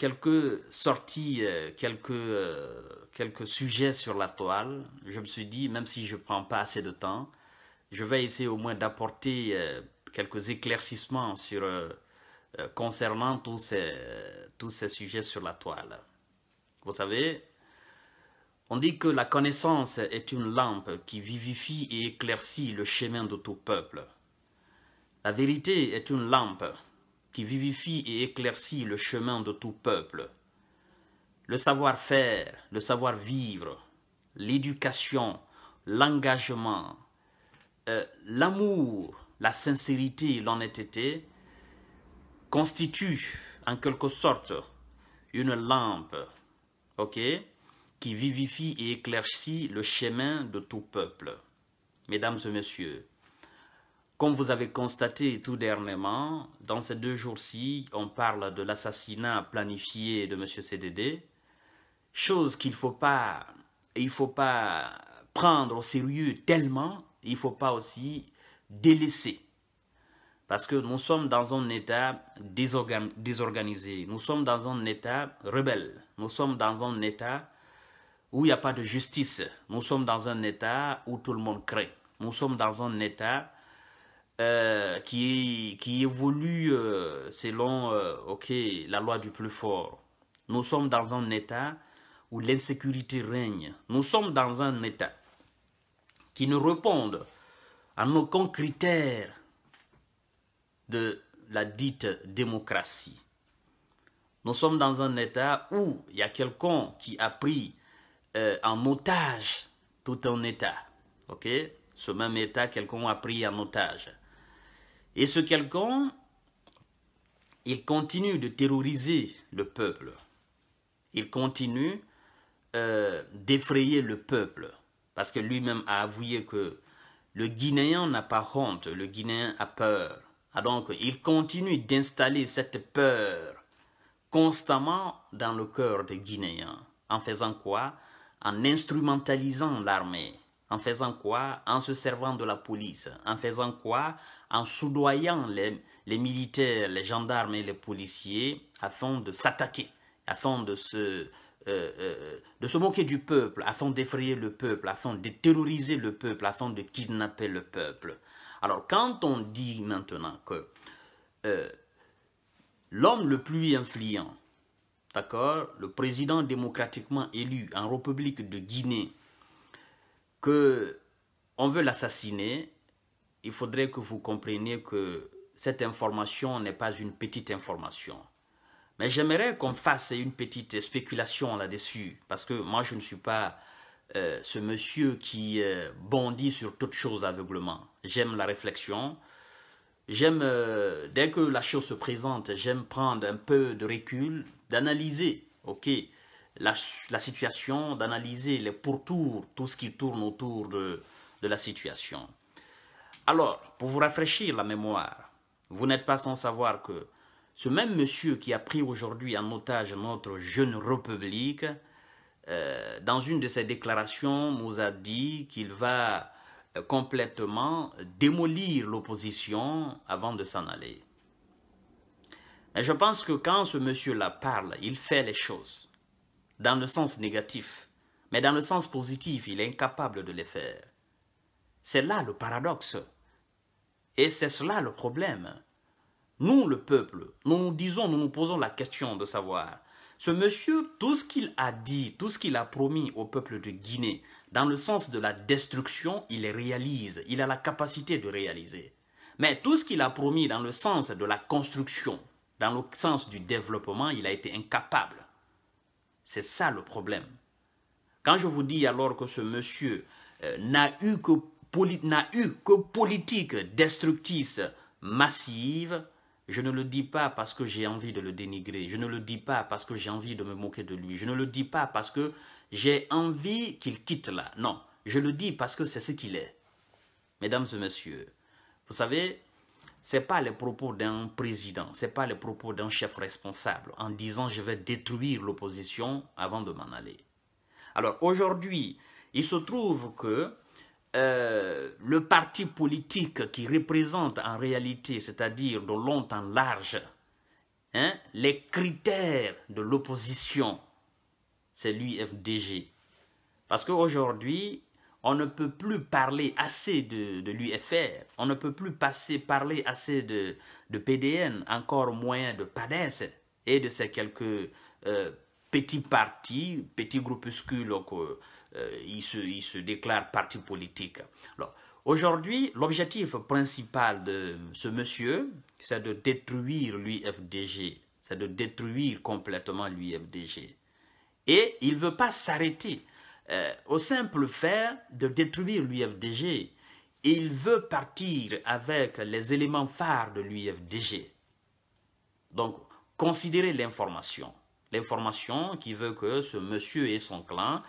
quelques sorties, euh, quelques, euh, quelques sujets sur la toile, je me suis dit, même si je ne prends pas assez de temps, je vais essayer au moins d'apporter euh, quelques éclaircissements sur, concernant tous ces, tous ces sujets sur la toile. Vous savez, on dit que la connaissance est une lampe qui vivifie et éclaircit le chemin de tout peuple. La vérité est une lampe qui vivifie et éclaircit le chemin de tout peuple. Le savoir-faire, le savoir-vivre, l'éducation, l'engagement, euh, l'amour, la sincérité, l'honnêteté constituent en quelque sorte une lampe qui vivifie et éclaircit le chemin de tout peuple. Mesdames et messieurs, comme vous avez constaté tout dernièrement, dans ces deux jours-ci, on parle de l'assassinat planifié de M. CDD, chose qu'il ne faut pas, il faut pas prendre au sérieux tellement, il ne faut pas aussi délaisser. Parce que nous sommes dans un état désorganisé, nous sommes dans un état rebelle, nous sommes dans un état où il n'y a pas de justice, nous sommes dans un état où tout le monde crée, nous sommes dans un état euh, qui, qui évolue euh, selon euh, OK la loi du plus fort. Nous sommes dans un état où l'insécurité règne. Nous sommes dans un état qui ne répond à aucun critère de la dite démocratie. Nous sommes dans un état où il y a quelqu'un qui a pris en otage tout un état. ok Ce même état, quelqu'un a pris en otage et ce quelqu'un, il continue de terroriser le peuple. Il continue euh, d'effrayer le peuple. Parce que lui-même a avoué que le Guinéen n'a pas honte, le Guinéen a peur. Ah, donc, il continue d'installer cette peur constamment dans le cœur des Guinéens. En faisant quoi En instrumentalisant l'armée. En faisant quoi En se servant de la police. En faisant quoi en soudoyant les, militaires, les gendarmes et les policiers afin de s'attaquer, afin de se, euh, euh, de se moquer du peuple, afin d'effrayer le peuple, afin de terroriser le peuple, afin de kidnapper le peuple. Alors quand on dit maintenant que euh, l'homme le plus influent, d'accord, le président démocratiquement élu en République de Guinée, que on veut l'assassiner, il faudrait que vous compreniez que cette information n'est pas une petite information. Mais j'aimerais qu'on fasse une petite spéculation là-dessus, parce que moi, je ne suis pas euh, ce monsieur qui euh, bondit sur toute chose aveuglement. J'aime la réflexion, j'aime, euh, dès que la chose se présente, j'aime prendre un peu de recul, d'analyser, ok, la, situation, d'analyser les pourtours, tout ce qui tourne autour de la situation. Alors, pour vous rafraîchir la mémoire, vous n'êtes pas sans savoir que ce même monsieur qui a pris aujourd'hui en otage notre jeune République, euh, dans une de ses déclarations, nous a dit qu'il va euh, complètement démolir l'opposition avant de s'en aller. Mais je pense que quand ce monsieur-là parle, il fait les choses dans le sens négatif, mais dans le sens positif, il est incapable de les faire. C'est là le paradoxe. Et c'est cela le problème. Nous, le peuple, nous nous disons, nous nous posons la question de savoir, ce monsieur, tout ce qu'il a dit, tout ce qu'il a promis au peuple de Guinée, dans le sens de la destruction, il réalise, il a la capacité de réaliser. Mais tout ce qu'il a promis dans le sens de la construction, dans le sens du développement, il a été incapable. C'est ça le problème. Quand je vous dis alors que ce monsieur euh, n'a eu que n'a eu que politique destructrice massive, je ne le dis pas parce que j'ai envie de le dénigrer, je ne le dis pas parce que j'ai envie de me moquer de lui, je ne le dis pas parce que j'ai envie qu'il quitte là. Non, je le dis parce que c'est ce qu'il est. Mesdames et messieurs, vous savez, ce n'est pas les propos d'un président, ce n'est pas les propos d'un chef responsable en disant je vais détruire l'opposition avant de m'en aller. Alors aujourd'hui, il se trouve que euh, le parti politique qui représente en réalité, c'est-à-dire de long en large, hein, les critères de l'opposition, c'est l'UFDG. Parce qu'aujourd'hui, on ne peut plus parler assez de, de l'UFR, on ne peut plus passer, parler assez de, de PDN, encore moins de PADES et de ces quelques euh, petits partis, petits groupuscules euh, euh, il, se, il se déclare parti politique. Alors, Aujourd'hui, l'objectif principal de ce monsieur, c'est de détruire l'UFDG, c'est de détruire complètement l'UFDG. Et il ne veut pas s'arrêter euh, au simple fait de détruire l'UFDG. Il veut partir avec les éléments phares de l'UFDG. Donc, considérez l'information. L'information qui veut que ce monsieur et son clan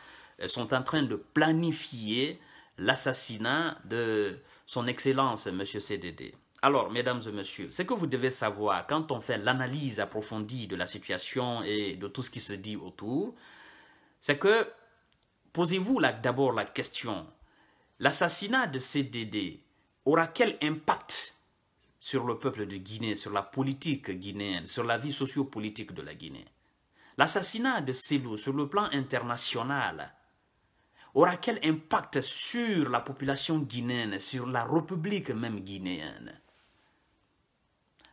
sont en train de planifier l'assassinat de son Excellence, M. CDD. Alors, mesdames et messieurs, ce que vous devez savoir quand on fait l'analyse approfondie de la situation et de tout ce qui se dit autour, c'est que posez-vous d'abord la question, l'assassinat de CDD aura quel impact sur le peuple de Guinée, sur la politique guinéenne, sur la vie sociopolitique de la Guinée L'assassinat de Selou sur le plan international aura quel impact sur la population guinéenne, sur la République même guinéenne.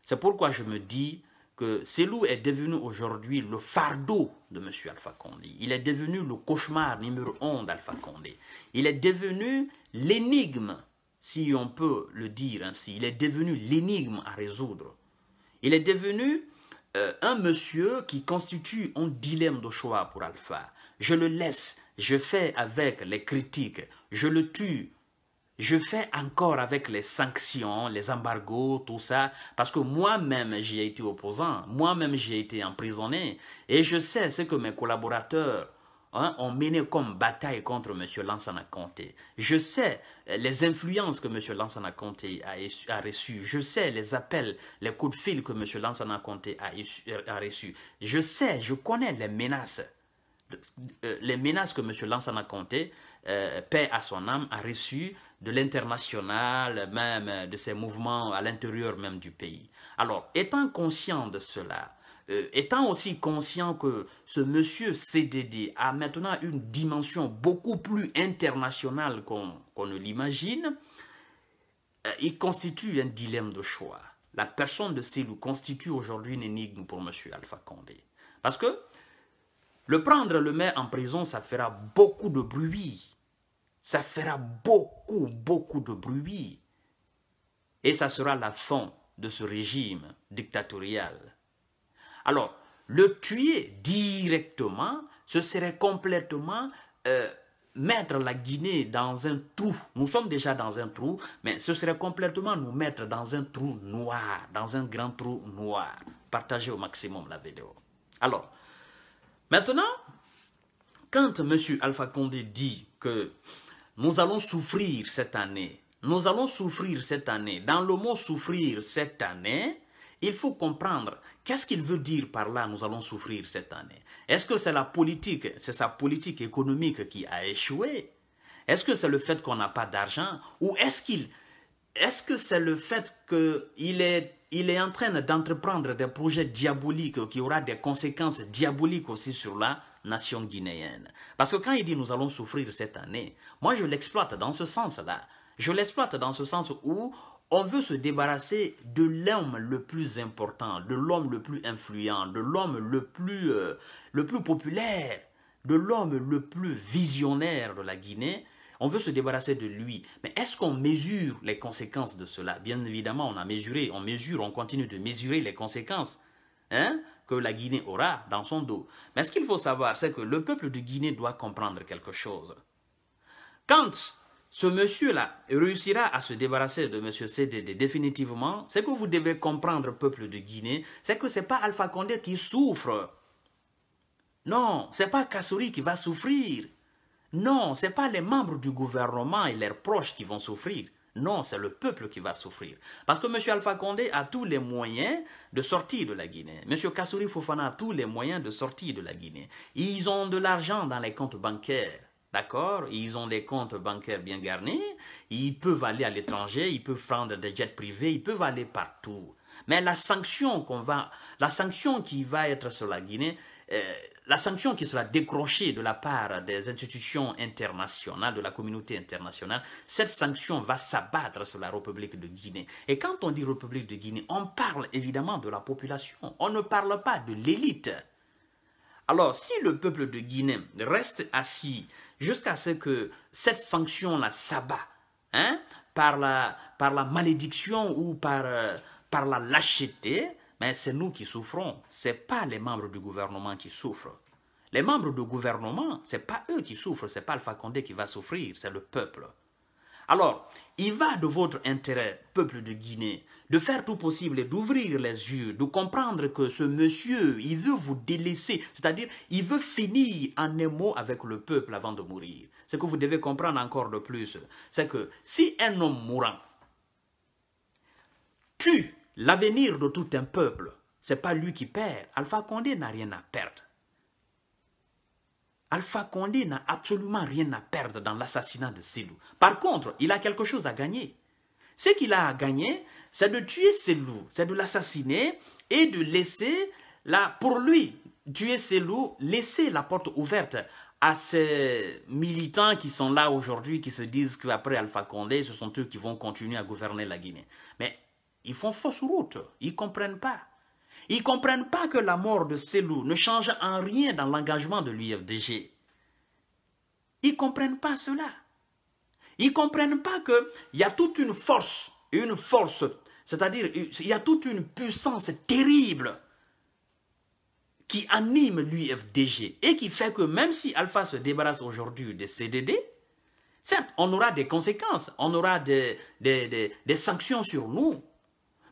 C'est pourquoi je me dis que Selou est devenu aujourd'hui le fardeau de M. Alpha Condé. Il est devenu le cauchemar numéro 1 d'Alpha Condé. Il est devenu l'énigme, si on peut le dire ainsi. Il est devenu l'énigme à résoudre. Il est devenu euh, un monsieur qui constitue un dilemme de choix pour Alpha. Je le laisse je fais avec les critiques, je le tue, je fais encore avec les sanctions, les embargos, tout ça, parce que moi-même j'ai été opposant, moi-même j'ai été emprisonné, et je sais ce que mes collaborateurs hein, ont mené comme bataille contre M. Lansana Conté. Je sais euh, les influences que M. Lansana Conté a, reçu, reçues, je sais les appels, les coups de fil que M. Lansana Conté a, a je sais, je connais les menaces euh, les menaces que M. Lansana Conté, euh, à son âme, a reçues de l'international, même euh, de ses mouvements à l'intérieur même du pays. Alors, étant conscient de cela, euh, étant aussi conscient que ce monsieur CDD a maintenant une dimension beaucoup plus internationale qu'on ne l'imagine, il constitue un dilemme de choix. La personne de Silou constitue aujourd'hui une énigme pour M. Alpha Condé. Parce que le prendre le maire en prison, ça fera beaucoup de bruit. Ça fera beaucoup, beaucoup de bruit. Et ça sera la fin de ce régime dictatorial. Alors, le tuer directement, ce serait complètement euh, mettre la Guinée dans un trou. Nous sommes déjà dans un trou, mais ce serait complètement nous mettre dans un trou noir, dans un grand trou noir. Partagez au maximum la vidéo. Alors, Maintenant, quand M. Alpha Condé dit que nous allons souffrir cette année, nous allons souffrir cette année, dans le mot souffrir cette année, il faut comprendre qu'est-ce qu'il veut dire par là nous allons souffrir cette année. Est-ce que c'est la politique, c'est sa politique économique qui a échoué Est-ce que c'est le fait qu'on n'a pas d'argent Ou est-ce qu'il... Est-ce que c'est le fait qu'il est il est en train d'entreprendre des projets diaboliques qui aura des conséquences diaboliques aussi sur la nation guinéenne. Parce que quand il dit nous allons souffrir cette année, moi je l'exploite dans ce sens-là. Je l'exploite dans ce sens où on veut se débarrasser de l'homme le plus important, de l'homme le plus influent, de l'homme le, plus, euh, le plus populaire, de l'homme le plus visionnaire de la Guinée on veut se débarrasser de lui. Mais est-ce qu'on mesure les conséquences de cela Bien évidemment, on a mesuré, on mesure, on continue de mesurer les conséquences hein, que la Guinée aura dans son dos. Mais ce qu'il faut savoir, c'est que le peuple de Guinée doit comprendre quelque chose. Quand ce monsieur-là réussira à se débarrasser de monsieur Cédé définitivement, ce que vous devez comprendre, peuple de Guinée, c'est que ce n'est pas Alpha Condé qui souffre. Non, ce n'est pas Kassouri qui va souffrir. Non, ce n'est pas les membres du gouvernement et leurs proches qui vont souffrir. Non, c'est le peuple qui va souffrir. Parce que M. Alpha Condé a tous les moyens de sortir de la Guinée. M. Kassouri Fofana a tous les moyens de sortir de la Guinée. Ils ont de l'argent dans les comptes bancaires. D'accord Ils ont des comptes bancaires bien garnis. Ils peuvent aller à l'étranger, ils peuvent prendre des jets privés, ils peuvent aller partout. Mais la sanction qu'on va, la sanction qui va être sur la Guinée, euh, la sanction qui sera décrochée de la part des institutions internationales, de la communauté internationale, cette sanction va s'abattre sur la République de Guinée. Et quand on dit République de Guinée, on parle évidemment de la population. On ne parle pas de l'élite. Alors, si le peuple de Guinée reste assis jusqu'à ce que cette sanction-là s'abat, hein, par, la, malédiction ou par euh, la lâcheté, mais c'est nous qui souffrons, ce n'est pas les membres du gouvernement qui souffrent. Les membres du gouvernement, ce n'est pas eux qui souffrent, ce n'est pas le Fakonde qui va souffrir, c'est le peuple. Alors, il va de votre intérêt, peuple de Guinée, de faire tout possible et d'ouvrir les yeux, de comprendre que ce monsieur, il veut vous délaisser, c'est-à-dire, il veut finir en émo avec le peuple avant de mourir. Ce que vous devez comprendre encore de plus, c'est que si un homme mourant tue L'avenir de tout un peuple, ce n'est pas lui qui perd. Alpha Condé n'a rien à perdre. Alpha Condé n'a absolument rien à perdre dans l'assassinat de loups. Par contre, il a quelque chose à gagner. Ce qu'il a à gagner, c'est de tuer loups, c'est de l'assassiner et de laisser, la, pour lui, tuer loups, laisser la porte ouverte à ces militants qui sont là aujourd'hui, qui se disent qu'après Alpha Condé, ce sont eux qui vont continuer à gouverner la Guinée. Mais ils font fausse route. Ils ne comprennent pas. Ils ne comprennent pas que la mort de loups ne change en rien dans l'engagement de l'UFDG. Ils ne comprennent pas cela. Ils ne comprennent pas qu'il y a toute une force, une force, c'est-à-dire il y a toute une puissance terrible qui anime l'UFDG et qui fait que même si Alpha se débarrasse aujourd'hui des CDD, certes, on aura des conséquences, on aura des, des sanctions sur nous,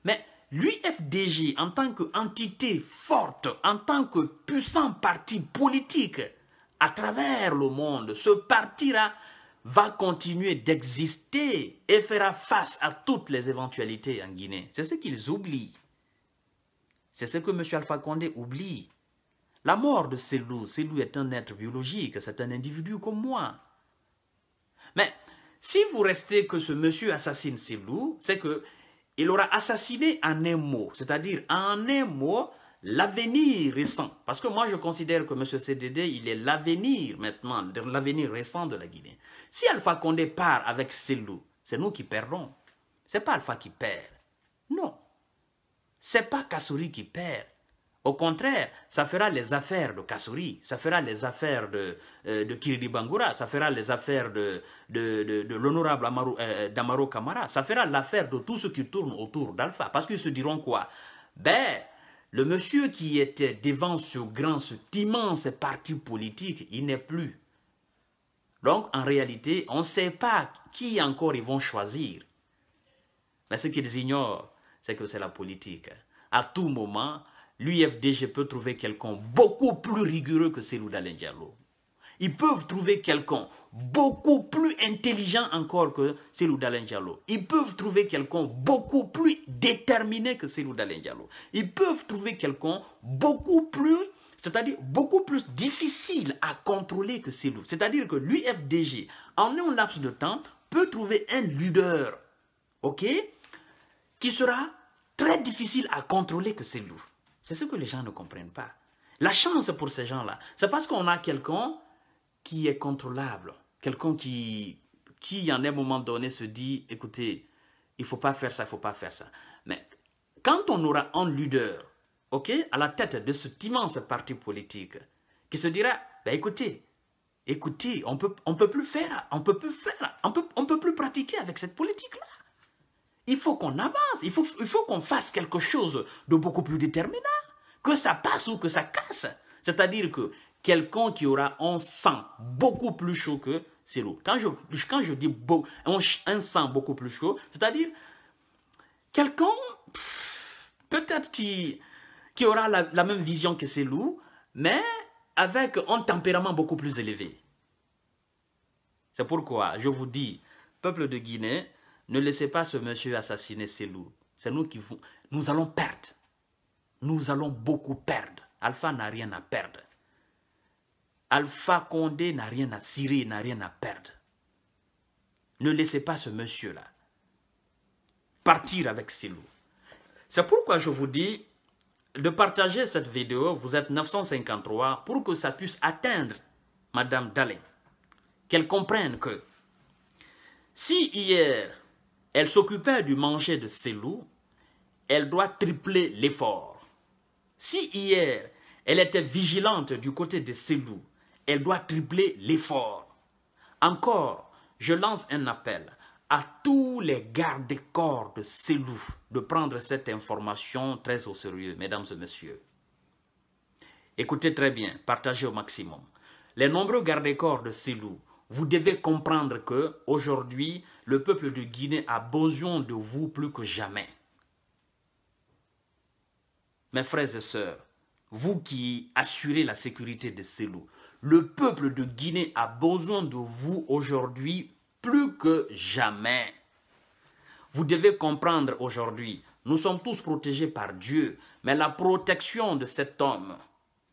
mais l'UFDG, en tant qu'entité forte, en tant que puissant parti politique à travers le monde, ce parti-là va continuer d'exister et fera face à toutes les éventualités en Guinée. C'est ce qu'ils oublient. C'est ce que M. Alpha Condé oublie. La mort de Selou, Selou est un être biologique, c'est un individu comme moi. Mais si vous restez que ce monsieur assassine Selou, c'est que il aura assassiné en un mot, c'est-à-dire en un mot, l'avenir récent. Parce que moi, je considère que M. CDD, il est l'avenir maintenant, l'avenir récent de la Guinée. Si Alpha Condé part avec loups, c'est nous qui perdons. C'est pas Alpha qui perd. Non. C'est pas Kassouri qui perd. Au contraire, ça fera les affaires de Kassouri, ça fera les affaires de, euh, de Kiridi Bangura, ça fera les affaires de, de, l'honorable Amaro euh, euh, Damaro Kamara, ça fera l'affaire de tout ce qui tourne autour d'Alpha. Parce qu'ils se diront quoi Ben, le monsieur qui était devant ce grand, cet immense parti politique, il n'est plus. Donc, en réalité, on ne sait pas qui encore ils vont choisir. Mais ce qu'ils ignorent, c'est que c'est la politique. À tout moment, l'UFDG peut trouver quelqu'un beaucoup plus rigoureux que Serou Diallo. Ils peuvent trouver quelqu'un beaucoup plus intelligent encore que Selou Diallo. Ils peuvent trouver quelqu'un beaucoup plus déterminé que Selou Diallo. Ils peuvent trouver quelqu'un beaucoup plus, c'est-à-dire beaucoup plus difficile à contrôler que loup C'est-à-dire que l'UFDG, en un laps de temps, peut trouver un leader, ok, qui sera très difficile à contrôler que Selou. C'est ce que les gens ne comprennent pas. La chance pour ces gens-là, c'est parce qu'on a quelqu'un qui est contrôlable, quelqu'un qui, qui, en un moment donné, se dit, écoutez, il ne faut pas faire ça, il ne faut pas faire ça. Mais quand on aura un leader, ok, à la tête de cet immense parti politique, qui se dira, ben écoutez, écoutez, on peut, on peut plus faire, on peut plus faire, on peut, on peut plus pratiquer avec cette politique-là. Il faut qu'on avance, il faut, il faut qu'on fasse quelque chose de beaucoup plus déterminant que ça passe ou que ça casse. C'est-à-dire que quelqu'un qui aura un sang beaucoup plus chaud que ces loups. Quand je, quand je dis beau, un, sang beaucoup plus chaud, c'est-à-dire quelqu'un peut-être qui, qui aura la, même vision que ces loups, mais avec un tempérament beaucoup plus élevé. C'est pourquoi je vous dis, peuple de Guinée, ne laissez pas ce monsieur assassiner loups. C'est nous qui nous allons perdre nous allons beaucoup perdre. Alpha n'a rien à perdre. Alpha Condé n'a rien à cirer, n'a rien à perdre. Ne laissez pas ce monsieur-là partir avec ses loups. C'est pourquoi je vous dis de partager cette vidéo, vous êtes 953, pour que ça puisse atteindre Madame Dalin. Qu'elle comprenne que si hier, elle s'occupait du manger de ses loups, elle doit tripler l'effort. Si hier, elle était vigilante du côté de Selou, elle doit tripler l'effort. Encore, je lance un appel à tous les gardes-corps de loups de prendre cette information très au sérieux, mesdames et messieurs. Écoutez très bien, partagez au maximum. Les nombreux gardes-corps de loups. vous devez comprendre que aujourd'hui, le peuple de Guinée a besoin de vous plus que jamais. Mes frères et sœurs, vous qui assurez la sécurité de ces loups, le peuple de Guinée a besoin de vous aujourd'hui plus que jamais. Vous devez comprendre aujourd'hui, nous sommes tous protégés par Dieu, mais la protection de cet homme,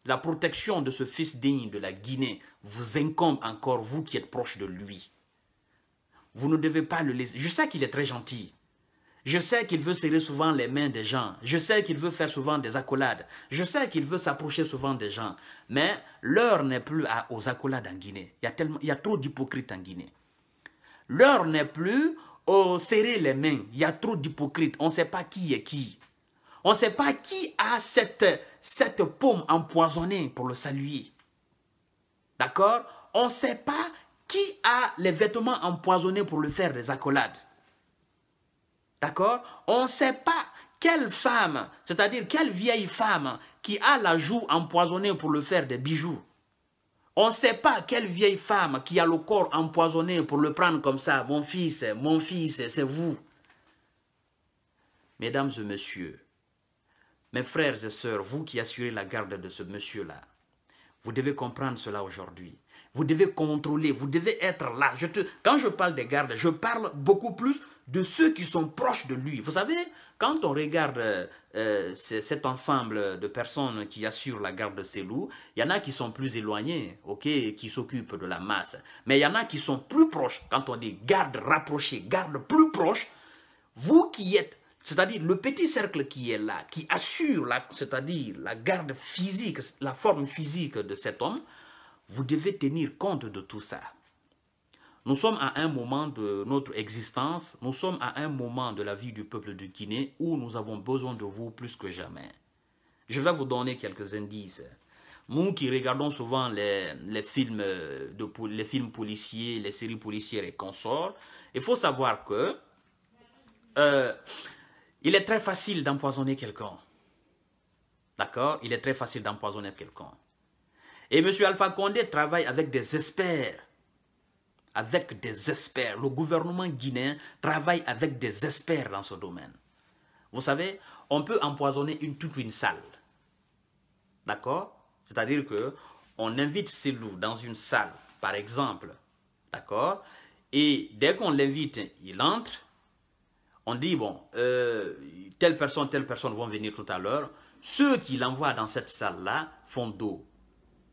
la protection de ce fils digne de la Guinée vous incombe encore, vous qui êtes proche de lui. Vous ne devez pas le laisser. Je sais qu'il est très gentil, je sais qu'il veut serrer souvent les mains des gens. Je sais qu'il veut faire souvent des accolades. Je sais qu'il veut s'approcher souvent des gens. Mais l'heure n'est plus aux accolades en Guinée. Il y a, tellement, il y trop d'hypocrites en Guinée. L'heure n'est plus aux serrer les mains. Il y a trop d'hypocrites. On ne sait pas qui est qui. On ne sait pas qui a cette, cette paume empoisonnée pour le saluer. D'accord On ne sait pas qui a les vêtements empoisonnés pour le faire des accolades. D'accord On ne sait pas quelle femme, c'est-à-dire quelle vieille femme qui a la joue empoisonnée pour le faire des bijoux. On ne sait pas quelle vieille femme qui a le corps empoisonné pour le prendre comme ça. Mon fils, mon fils, c'est vous. Mesdames et messieurs, mes frères et sœurs, vous qui assurez la garde de ce monsieur-là, vous devez comprendre cela aujourd'hui. Vous devez contrôler, vous devez être là. Je te, quand je parle des gardes, je parle beaucoup plus de ceux qui sont proches de lui. Vous savez, quand on regarde euh, euh, cet ensemble de personnes qui assurent la garde de ces loups, il y en a qui sont plus éloignés, ok, qui s'occupent de la masse. Mais il y en a qui sont plus proches. Quand on dit garde rapprochée, garde plus proche, vous qui êtes c'est-à-dire le petit cercle qui est là, qui assure, c'est-à-dire la garde physique, la forme physique de cet homme, vous devez tenir compte de tout ça. Nous sommes à un moment de notre existence, nous sommes à un moment de la vie du peuple de Guinée où nous avons besoin de vous plus que jamais. Je vais vous donner quelques indices. Nous qui regardons souvent les, films, de, les films policiers, les séries policières et consorts, il faut savoir que euh, il est très facile d'empoisonner quelqu'un. D'accord Il est très facile d'empoisonner quelqu'un. Et M. Alpha Condé travaille avec des experts. Avec des experts. Le gouvernement guinéen travaille avec des experts dans ce domaine. Vous savez, on peut empoisonner une, toute une salle. D'accord C'est-à-dire que on invite ces loups dans une salle, par exemple. D'accord Et dès qu'on l'invite, il entre on dit, bon, euh, telle personne, telle personne vont venir tout à l'heure. Ceux qui l'envoient dans cette salle-là font d'eau.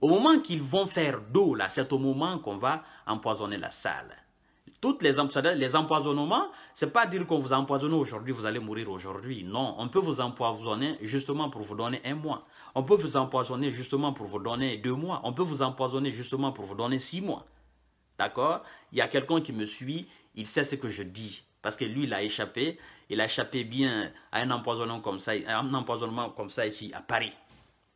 Au moment qu'ils vont faire d'eau, là, c'est au moment qu'on va empoisonner la salle. Toutes les, les empoisonnements, c'est pas dire qu'on vous empoisonne aujourd'hui, vous allez mourir aujourd'hui. Non, on peut vous empoisonner justement pour vous donner un mois. On peut vous empoisonner justement pour vous donner deux mois. On peut vous empoisonner justement pour vous donner six mois. D'accord Il y a quelqu'un qui me suit, il sait ce que je dis. Parce que lui, il a échappé. Il a échappé bien à un empoisonnement comme ça, un empoisonnement comme ça ici à Paris.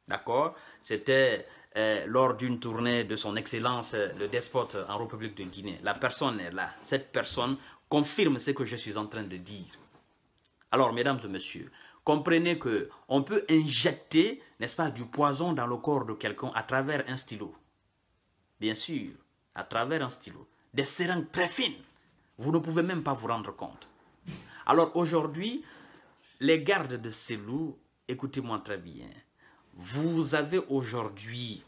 D'accord C'était euh, lors d'une tournée de son excellence, euh, le despote en République de Guinée. La personne est là. Cette personne confirme ce que je suis en train de dire. Alors, mesdames et messieurs, comprenez que on peut injecter, n'est-ce pas, du poison dans le corps de quelqu'un à travers un stylo. Bien sûr, à travers un stylo. Des seringues très fines. Vous ne pouvez même pas vous rendre compte. Alors aujourd'hui, les gardes de ces écoutez-moi très bien, vous avez aujourd'hui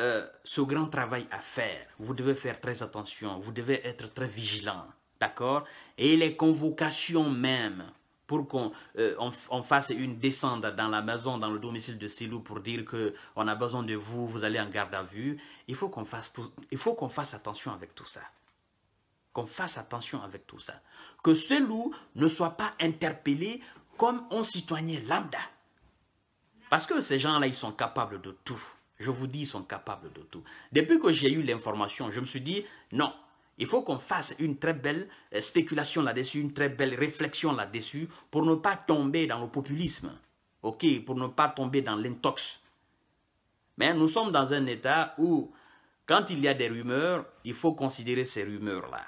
euh, ce grand travail à faire. Vous devez faire très attention, vous devez être très vigilant, d'accord Et les convocations même, pour qu'on euh, fasse une descente dans la maison, dans le domicile de ces pour dire qu'on a besoin de vous, vous allez en garde à vue, il faut qu'on fasse, il faut qu'on fasse attention avec tout ça qu'on fasse attention avec tout ça. Que ce loup ne soit pas interpellé comme un citoyen lambda. Parce que ces gens-là, ils sont capables de tout. Je vous dis, ils sont capables de tout. Depuis que j'ai eu l'information, je me suis dit, non, il faut qu'on fasse une très belle euh, spéculation là-dessus, une très belle réflexion là-dessus, pour ne pas tomber dans le populisme, ok, pour ne pas tomber dans l'intox. Mais nous sommes dans un état où, quand il y a des rumeurs, il faut considérer ces rumeurs-là.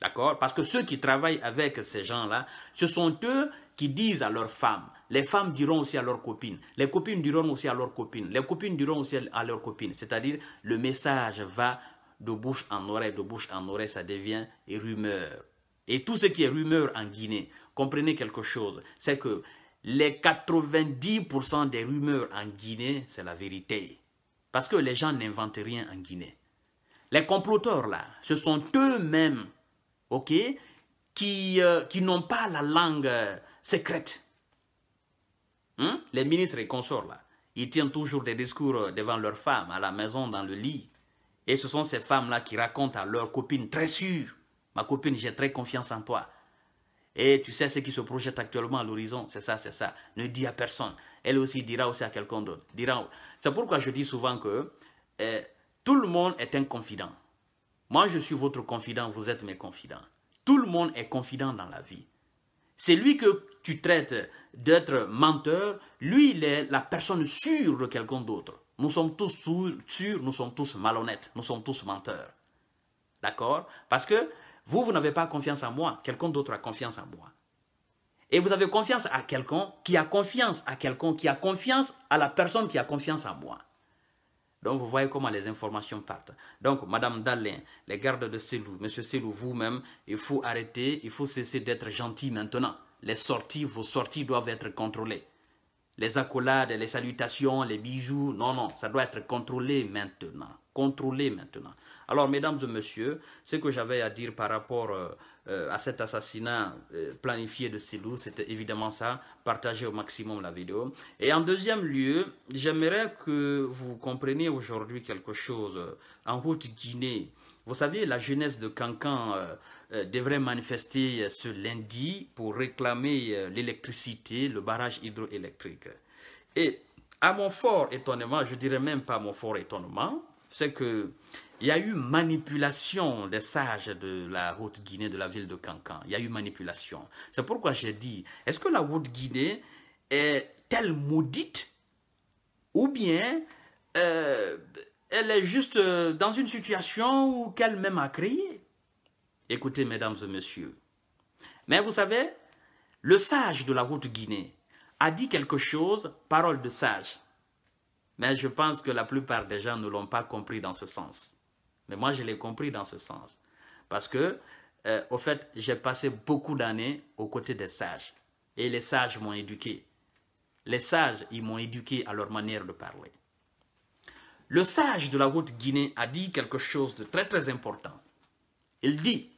D'accord Parce que ceux qui travaillent avec ces gens-là, ce sont eux qui disent à leurs femmes. Les femmes diront aussi à leurs copines. Les copines diront aussi à leurs copines. Les copines diront aussi à leurs copines. C'est-à-dire, le message va de bouche en oreille, de bouche en oreille, ça devient rumeur. Et tout ce qui est rumeur en Guinée, comprenez quelque chose, c'est que les 90% des rumeurs en Guinée, c'est la vérité. Parce que les gens n'inventent rien en Guinée. Les comploteurs, là, ce sont eux-mêmes ok, qui, euh, qui n'ont pas la langue euh, secrète. Hein? Les ministres et consorts, là, ils tiennent toujours des discours euh, devant leurs femmes, à la maison, dans le lit. Et ce sont ces femmes-là qui racontent à leurs copines très sûres. Ma copine, j'ai très confiance en toi. Et tu sais ce qui se projette actuellement à l'horizon, c'est ça, c'est ça. Ne dis à personne. Elle aussi dira aussi à quelqu'un d'autre. C'est pourquoi je dis souvent que tout le monde est un confident. Moi, je suis votre confident, vous êtes mes confidents. Tout le monde est confident dans la vie. C'est lui que tu traites d'être menteur, lui, il est la personne sûre de quelqu'un d'autre. Nous sommes tous sûrs, nous sommes tous malhonnêtes, nous sommes tous menteurs. D'accord Parce que vous, vous n'avez pas confiance en moi, quelqu'un d'autre a confiance en moi. Et vous avez confiance à quelqu'un qui a confiance à quelqu'un qui a confiance à la personne qui a confiance en moi. Donc, vous voyez comment les informations partent. Donc, Madame Dallin, les gardes de Selou, Monsieur Selou, vous-même, il faut arrêter, il faut cesser d'être gentil maintenant. Les sorties, vos sorties doivent être contrôlées. Les accolades, les salutations, les bijoux, non, non, ça doit être contrôlé maintenant. Contrôlé maintenant. Alors, mesdames et messieurs, ce que j'avais à dire par rapport... Euh, euh, à cet assassinat euh, planifié de Silou, c'était évidemment ça, partagez au maximum la vidéo. Et en deuxième lieu, j'aimerais que vous compreniez aujourd'hui quelque chose en route Guinée. Vous savez, la jeunesse de Cancan euh, devrait manifester ce lundi pour réclamer l'électricité, le barrage hydroélectrique. Et à mon fort étonnement, je dirais même pas mon fort étonnement, c'est qu'il y a eu manipulation des sages de la route Guinée de la ville de Cancan. Il y a eu manipulation. C'est pourquoi j'ai dit, est-ce que la route Guinée est telle maudite ou bien euh, elle est juste euh, dans une situation où qu'elle-même a créée Écoutez, mesdames et messieurs, mais vous savez, le sage de la route Guinée a dit quelque chose, parole de sage. Mais je pense que la plupart des gens ne l'ont pas compris dans ce sens. Mais moi, je l'ai compris dans ce sens. Parce que, euh, au fait, j'ai passé beaucoup d'années aux côtés des sages. Et les sages m'ont éduqué. Les sages, ils m'ont éduqué à leur manière de parler. Le sage de la route Guinée a dit quelque chose de très très important. Il dit,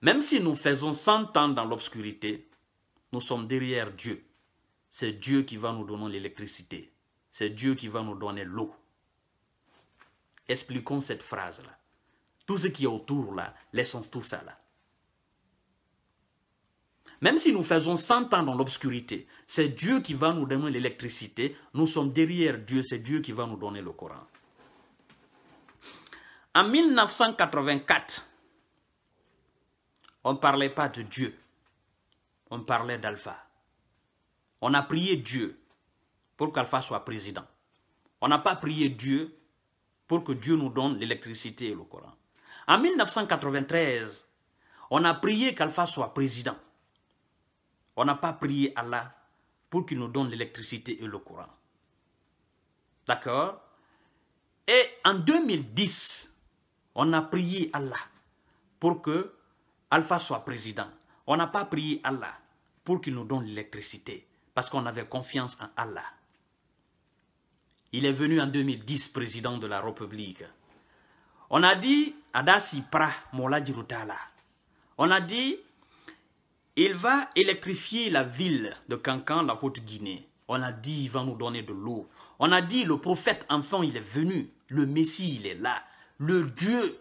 même si nous faisons cent ans dans l'obscurité, nous sommes derrière Dieu. C'est Dieu qui va nous donner l'électricité. C'est Dieu qui va nous donner l'eau. Expliquons cette phrase-là. Tout ce qui est autour là, laissons tout ça là. Même si nous faisons 100 ans dans l'obscurité, c'est Dieu qui va nous donner l'électricité. Nous sommes derrière Dieu, c'est Dieu qui va nous donner le Coran. En 1984, on ne parlait pas de Dieu. On parlait d'Alpha. On a prié Dieu pour qu'Alpha soit président. On n'a pas prié Dieu pour que Dieu nous donne l'électricité et le courant. En 1993, on a prié qu'Alpha soit président. On n'a pas prié Allah pour qu'il nous donne l'électricité et le courant. D'accord Et en 2010, on a prié Allah pour que Alpha soit président. On n'a pas prié Allah pour qu'il nous donne l'électricité parce qu'on avait confiance en Allah. Il est venu en 2010 président de la République. On a dit Adasi Pra Mola On a dit il va électrifier la ville de Cancan, la Haute-Guinée. On a dit il va nous donner de l'eau. On a dit le prophète enfant il est venu. Le Messie il est là. Le Dieu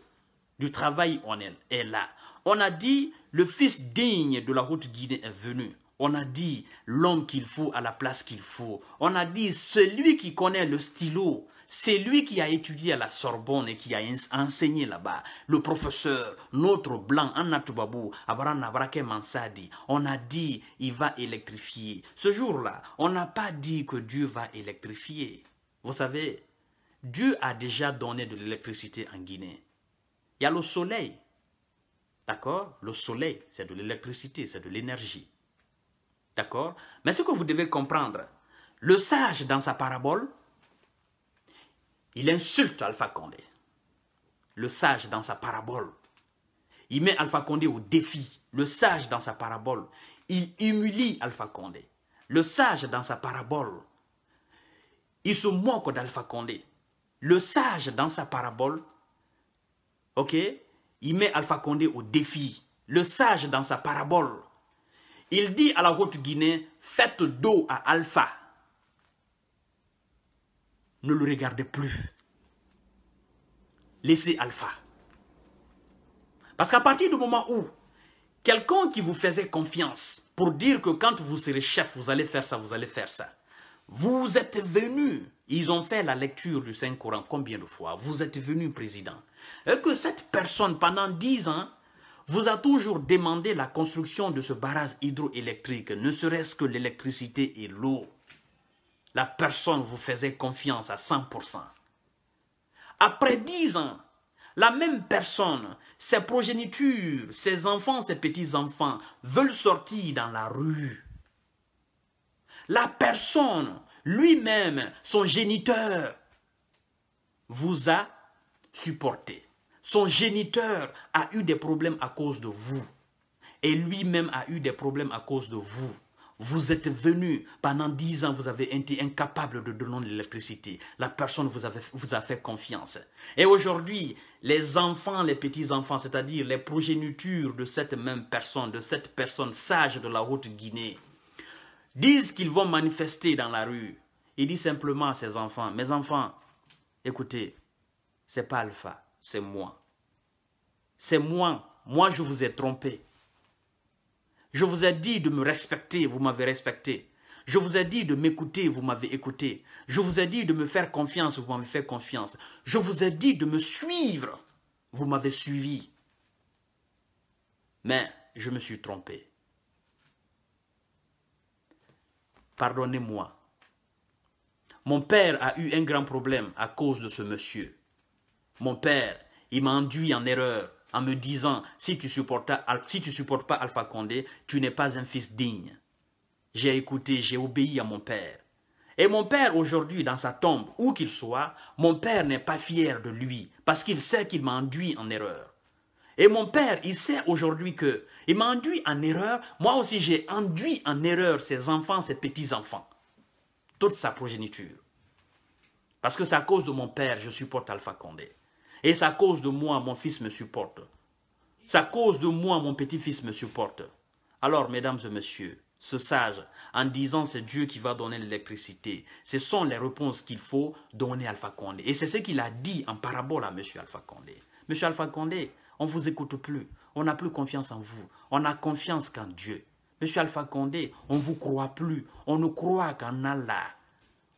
du travail on est là. On a dit le fils digne de la Haute-Guinée est venu. On a dit l'homme qu'il faut à la place qu'il faut. On a dit celui qui connaît le stylo, c'est lui qui a étudié à la Sorbonne et qui a enseigné là-bas. Le professeur, notre blanc, Annatoubabou, Abraham Abrake Mansadi, on a dit, il va électrifier. Ce jour-là, on n'a pas dit que Dieu va électrifier. Vous savez, Dieu a déjà donné de l'électricité en Guinée. Il y a le soleil. D'accord Le soleil, c'est de l'électricité, c'est de l'énergie. D'accord Mais ce que vous devez comprendre, le sage dans sa parabole, il insulte Alpha Condé. Le sage dans sa parabole, il met Alpha Condé au défi. Le sage dans sa parabole, il humilie Alpha Condé. Le sage dans sa parabole, il se moque d'Alpha Condé. Le sage dans sa parabole, ok, il met Alpha Condé au défi. Le sage dans sa parabole, il dit à la Haute-Guinée, faites dos à Alpha. Ne le regardez plus. Laissez Alpha. Parce qu'à partir du moment où quelqu'un qui vous faisait confiance pour dire que quand vous serez chef, vous allez faire ça, vous allez faire ça, vous êtes venu, ils ont fait la lecture du Saint-Coran combien de fois, vous êtes venu président, et que cette personne pendant dix ans vous a toujours demandé la construction de ce barrage hydroélectrique, ne serait-ce que l'électricité et l'eau. La personne vous faisait confiance à 100%. Après 10 ans, la même personne, ses progénitures, ses enfants, ses petits-enfants veulent sortir dans la rue. La personne, lui-même, son géniteur, vous a supporté. Son géniteur a eu des problèmes à cause de vous. Et lui-même a eu des problèmes à cause de vous. Vous êtes venu, pendant dix ans, vous avez été incapable de donner l'électricité. La personne vous, vous a fait confiance. Et aujourd'hui, les enfants, les petits-enfants, c'est-à-dire les progénitures de cette même personne, de cette personne sage de la Haute-Guinée, disent qu'ils vont manifester dans la rue. Il dit simplement à ses enfants, mes enfants, écoutez, c'est pas Alpha, c'est moi. C'est moi. Moi, je vous ai trompé. Je vous ai dit de me respecter, vous m'avez respecté. Je vous ai dit de m'écouter, vous m'avez écouté. Je vous ai dit de me faire confiance, vous m'avez fait confiance. Je vous ai dit de me suivre, vous m'avez suivi. Mais je me suis trompé. Pardonnez-moi. Mon père a eu un grand problème à cause de ce monsieur. Mon père, il m'a induit en erreur en me disant, si tu supportes, supportes pas Alpha Condé, tu n'es pas un fils digne. J'ai écouté, j'ai obéi à mon père. Et mon père, aujourd'hui, dans sa tombe, où qu'il soit, mon père n'est pas fier de lui, parce qu'il sait qu'il m'a induit en erreur. Et mon père, il sait aujourd'hui que il m'a induit en erreur. Moi aussi, j'ai induit en erreur ses enfants, ses petits-enfants. Toute sa progéniture. Parce que c'est à cause de mon père, je supporte Alpha Condé. Et sa cause de moi, mon fils me supporte. C'est cause de moi, mon petit-fils me supporte. Alors, mesdames et messieurs, ce sage, en disant c'est Dieu qui va donner l'électricité, ce sont les réponses qu'il faut donner à Alpha Condé. Et c'est ce qu'il a dit en parabole à M. Alpha Condé. M. Alpha Condé, on ne vous écoute plus. On n'a plus confiance en vous. On n'a confiance qu'en Dieu. Monsieur Alpha Condé, on ne vous croit plus. On ne croit qu'en Allah.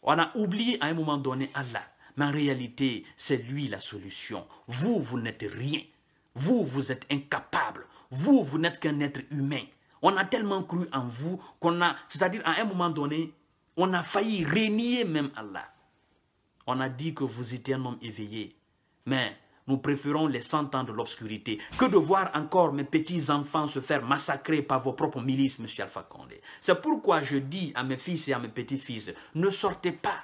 On a oublié à un moment donné Allah. Mais en réalité, c'est lui la solution. Vous, vous n'êtes rien. Vous, vous êtes incapable. Vous, vous n'êtes qu'un être humain. On a tellement cru en vous qu'on a, c'est-à-dire à un moment donné, on a failli renier même Allah. On a dit que vous étiez un homme éveillé. Mais nous préférons les cent ans de l'obscurité que de voir encore mes petits-enfants se faire massacrer par vos propres milices, M. Alpha Condé. C'est pourquoi je dis à mes fils et à mes petits-fils, ne sortez pas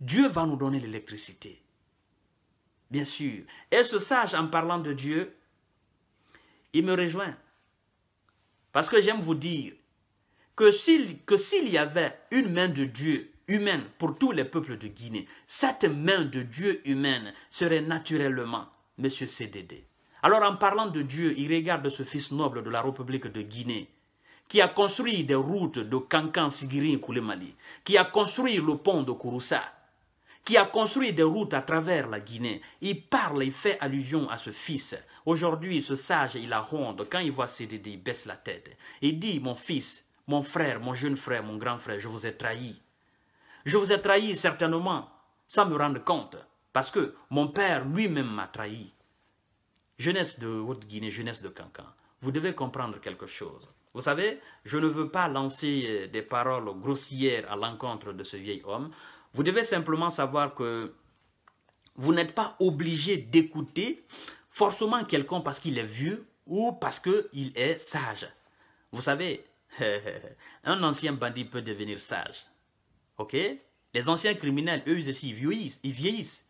Dieu va nous donner l'électricité. Bien sûr. Et ce sage, en parlant de Dieu, il me rejoint. Parce que j'aime vous dire que s'il y avait une main de Dieu humaine pour tous les peuples de Guinée, cette main de Dieu humaine serait naturellement M. CDD. Alors en parlant de Dieu, il regarde ce fils noble de la République de Guinée qui a construit des routes de Kankan, Sigiri et Koulemali, qui a construit le pont de Kouroussa, qui a construit des routes à travers la Guinée. Il parle, il fait allusion à ce fils. Aujourd'hui, ce sage, il a ronde Quand il voit CDD, il baisse la tête. Il dit, mon fils, mon frère, mon jeune frère, mon grand frère, je vous ai trahi. Je vous ai trahi certainement, sans me rendre compte, parce que mon père lui-même m'a trahi. Jeunesse de Haute-Guinée, jeunesse de Cancan, vous devez comprendre quelque chose. Vous savez, je ne veux pas lancer des paroles grossières à l'encontre de ce vieil homme. Vous devez simplement savoir que vous n'êtes pas obligé d'écouter forcément quelqu'un parce qu'il est vieux ou parce qu'il est sage. Vous savez, un ancien bandit peut devenir sage. Ok Les anciens criminels, eux aussi, ils vieillissent. Ils vieillissent.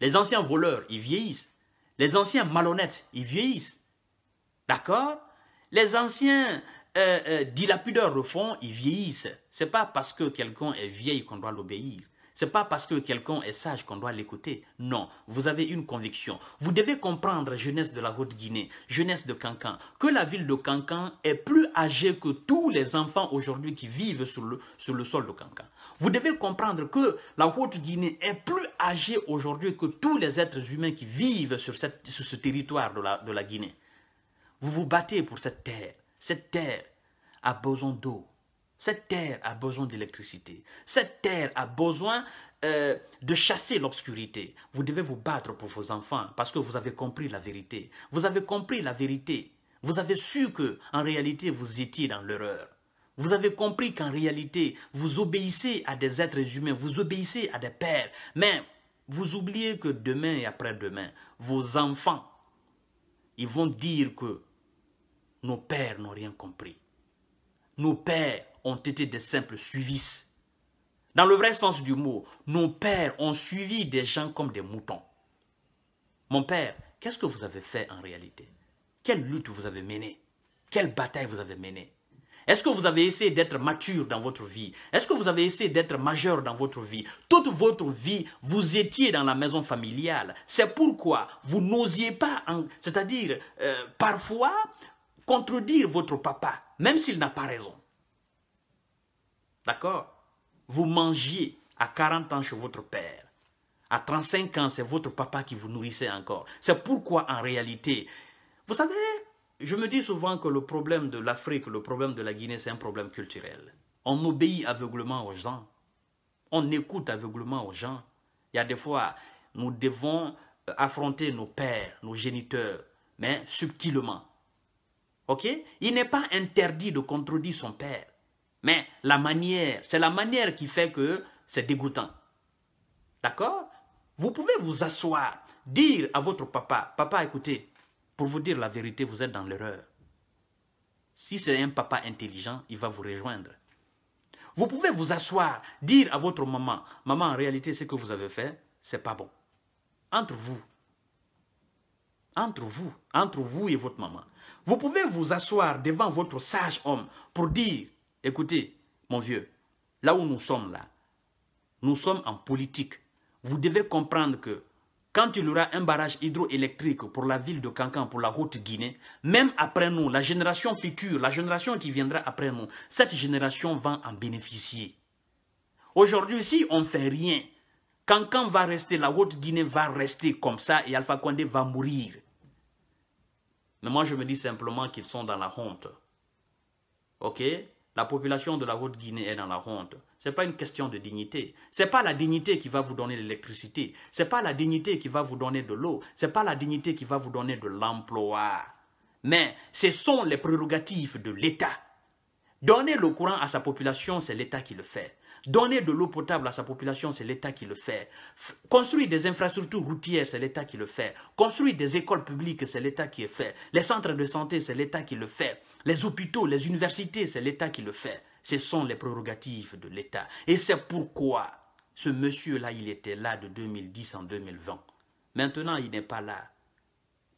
Les anciens voleurs, ils vieillissent. Les anciens malhonnêtes, ils vieillissent. D'accord Les anciens euh, euh, dilapideurs au fond, ils vieillissent. Ce n'est pas parce que quelqu'un est vieil qu'on doit l'obéir. Ce n'est pas parce que quelqu'un est sage qu'on doit l'écouter. Non, vous avez une conviction. Vous devez comprendre, jeunesse de la Haute-Guinée, jeunesse de Cancan, que la ville de Cancan est plus âgée que tous les enfants aujourd'hui qui vivent sur le, sur le sol de Cancan. Vous devez comprendre que la Haute-Guinée est plus âgée aujourd'hui que tous les êtres humains qui vivent sur, sur ce territoire de la, de la Guinée. Vous vous battez pour cette terre. Cette terre a besoin d'eau, cette terre a besoin d'électricité. Cette terre a besoin euh, de chasser l'obscurité. Vous devez vous battre pour vos enfants parce que vous avez compris la vérité. Vous avez compris la vérité. Vous avez su que, en réalité, vous étiez dans l'erreur. Vous avez compris qu'en réalité, vous obéissez à des êtres humains, vous obéissez à des pères. Mais vous oubliez que demain et après-demain, vos enfants, ils vont dire que nos pères n'ont rien compris. Nos pères ont été des simples suivis. Dans le vrai sens du mot, nos pères ont suivi des gens comme des moutons. Mon père, qu'est-ce que vous avez fait en réalité Quelle lutte vous avez menée Quelle bataille vous avez menée Est-ce que vous avez essayé d'être mature dans votre vie Est-ce que vous avez essayé d'être majeur dans votre vie Toute votre vie, vous étiez dans la maison familiale. C'est pourquoi vous n'osiez pas, c'est-à-dire euh, parfois, contredire votre papa, même s'il n'a pas raison. D'accord Vous mangiez à 40 ans chez votre père. À 35 ans, c'est votre papa qui vous nourrissait encore. C'est pourquoi, en réalité, vous savez, je me dis souvent que le problème de l'Afrique, le problème de la Guinée, c'est un problème culturel. On obéit aveuglement aux gens. On écoute aveuglement aux gens. Il y a des fois, nous devons euh, affronter nos pères, nos géniteurs, mais subtilement. OK Il n'est pas interdit de contredire son père. Mais la manière, c'est la manière qui fait que c'est dégoûtant. D'accord Vous pouvez vous asseoir, dire à votre papa, papa écoutez, pour vous dire la vérité, vous êtes dans l'erreur. Si c'est un papa intelligent, il va vous rejoindre. Vous pouvez vous asseoir, dire à votre maman, maman en réalité ce que vous avez fait, c'est pas bon. Entre vous, entre vous, entre vous et votre maman. Vous pouvez vous asseoir devant votre sage homme pour dire Écoutez, mon vieux, là où nous sommes là, nous sommes en politique. Vous devez comprendre que quand il y aura un barrage hydroélectrique pour la ville de Cancan, pour la haute Guinée, même après nous, la génération future, la génération qui viendra après nous, cette génération va en bénéficier. Aujourd'hui, si on ne fait rien, Cancan va rester, la haute Guinée va rester comme ça et Alpha Condé va mourir. Mais moi, je me dis simplement qu'ils sont dans la honte. Ok la population de la Haute-Guinée est dans la honte. Ce n'est pas une question de dignité. Ce n'est pas la dignité qui va vous donner l'électricité. Ce n'est pas la dignité qui va vous donner de l'eau. Ce n'est pas la dignité qui va vous donner de l'emploi. Mais ce sont les prérogatives de l'État. Donner le courant à sa population, c'est l'État qui le fait. Donner de l'eau potable à sa population, c'est l'État qui le fait. Construire des infrastructures routières, c'est l'État qui le fait. Construire des écoles publiques, c'est l'État qui le fait. Les centres de santé, c'est l'État qui le fait. Les hôpitaux, les universités, c'est l'État qui le fait. Ce sont les prérogatives de l'État. Et c'est pourquoi ce monsieur-là, il était là de 2010 en 2020. Maintenant, il n'est pas là.